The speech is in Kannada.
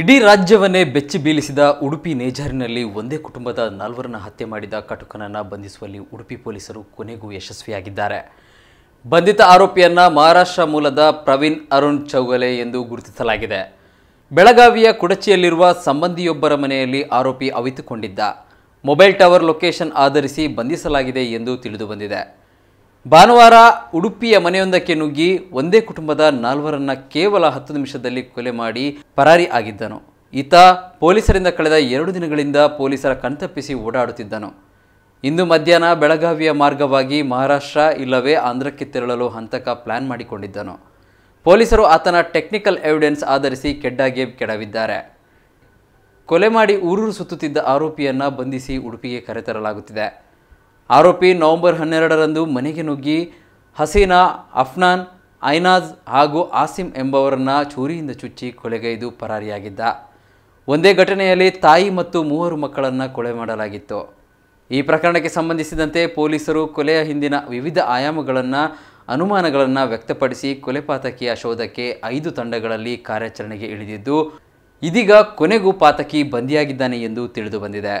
ಇಡೀ ರಾಜ್ಯವನ್ನೇ ಬೆಚ್ಚಿ ಬೀಳಿಸಿದ ಉಡುಪಿ ನೇಜಾರಿನಲ್ಲಿ ಒಂದೇ ಕುಟುಂಬದ ನಾಲ್ವರನ್ನ ಹತ್ಯೆ ಮಾಡಿದ ಕಟುಕನನ್ನು ಬಂಧಿಸುವಲ್ಲಿ ಉಡುಪಿ ಪೊಲೀಸರು ಕೊನೆಗೂ ಯಶಸ್ವಿಯಾಗಿದ್ದಾರೆ ಬಂಧಿತ ಆರೋಪಿಯನ್ನ ಮಹಾರಾಷ್ಟ್ರ ಮೂಲದ ಪ್ರವೀಣ್ ಅರುಣ್ ಚೌಗಲೆ ಎಂದು ಗುರುತಿಸಲಾಗಿದೆ ಬೆಳಗಾವಿಯ ಕುಡಚಿಯಲ್ಲಿರುವ ಸಂಬಂಧಿಯೊಬ್ಬರ ಮನೆಯಲ್ಲಿ ಆರೋಪಿ ಅವಿತುಕೊಂಡಿದ್ದ ಮೊಬೈಲ್ ಟವರ್ ಲೊಕೇಶನ್ ಆಧರಿಸಿ ಬಂಧಿಸಲಾಗಿದೆ ಎಂದು ತಿಳಿದುಬಂದಿದೆ ಭಾನುವಾರ ಉಡುಪಿಯ ಮನೆಯೊಂದಕ್ಕೆ ನುಗ್ಗಿ ಒಂದೇ ಕುಟುಂಬದ ನಾಲ್ವರನ್ನ ಕೇವಲ ಹತ್ತು ನಿಮಿಷದಲ್ಲಿ ಕೊಲೆ ಮಾಡಿ ಪರಾರಿ ಆಗಿದ್ದನು ಈತ ಪೊಲೀಸರಿಂದ ಕಳೆದ ಎರಡು ದಿನಗಳಿಂದ ಪೊಲೀಸರ ಕಣ್ತಪ್ಪಿಸಿ ಓಡಾಡುತ್ತಿದ್ದನು ಇಂದು ಮಧ್ಯಾಹ್ನ ಬೆಳಗಾವಿಯ ಮಾರ್ಗವಾಗಿ ಮಹಾರಾಷ್ಟ್ರ ಇಲ್ಲವೇ ಆಂಧ್ರಕ್ಕೆ ತೆರಳಲು ಹಂತಕ ಪ್ಲಾನ್ ಮಾಡಿಕೊಂಡಿದ್ದನು ಪೊಲೀಸರು ಆತನ ಟೆಕ್ನಿಕಲ್ ಎವಿಡೆನ್ಸ್ ಆಧರಿಸಿ ಕೆಡ್ಡಾಗೆ ಕೆಡವಿದ್ದಾರೆ ಕೊಲೆ ಮಾಡಿ ಊರೂರು ಸುತ್ತುತ್ತಿದ್ದ ಆರೋಪಿಯನ್ನು ಬಂಧಿಸಿ ಉಡುಪಿಗೆ ಕರೆತರಲಾಗುತ್ತಿದೆ ಆರೋಪಿ ನವೆಂಬರ್ ಹನ್ನೆರಡರಂದು ಮನೆಗೆ ನುಗ್ಗಿ ಹಸೀನಾ ಅಫ್ನಾನ್ ಐನಾಜ್ ಹಾಗೂ ಆಸಿಮ್ ಎಂಬವರನ್ನು ಚೂರಿಯಿಂದ ಚುಚ್ಚಿ ಕೊಲೆಗೈದು ಪರಾರಿಯಾಗಿದ್ದ ಒಂದೇ ಘಟನೆಯಲ್ಲಿ ತಾಯಿ ಮತ್ತು ಮೂವರು ಮಕ್ಕಳನ್ನು ಕೊಲೆ ಮಾಡಲಾಗಿತ್ತು ಈ ಪ್ರಕರಣಕ್ಕೆ ಸಂಬಂಧಿಸಿದಂತೆ ಪೊಲೀಸರು ಕೊಲೆಯ ಹಿಂದಿನ ವಿವಿಧ ಆಯಾಮಗಳನ್ನು ಅನುಮಾನಗಳನ್ನು ವ್ಯಕ್ತಪಡಿಸಿ ಕೊಲೆಪಾತಕಿಯ ಶೋಧಕ್ಕೆ ಐದು ತಂಡಗಳಲ್ಲಿ ಕಾರ್ಯಾಚರಣೆಗೆ ಇಳಿದಿದ್ದು ಇದೀಗ ಕೊನೆಗೂ ಪಾತಕಿ ಬಂದಿಯಾಗಿದ್ದಾನೆ ಎಂದು ತಿಳಿದು ಬಂದಿದೆ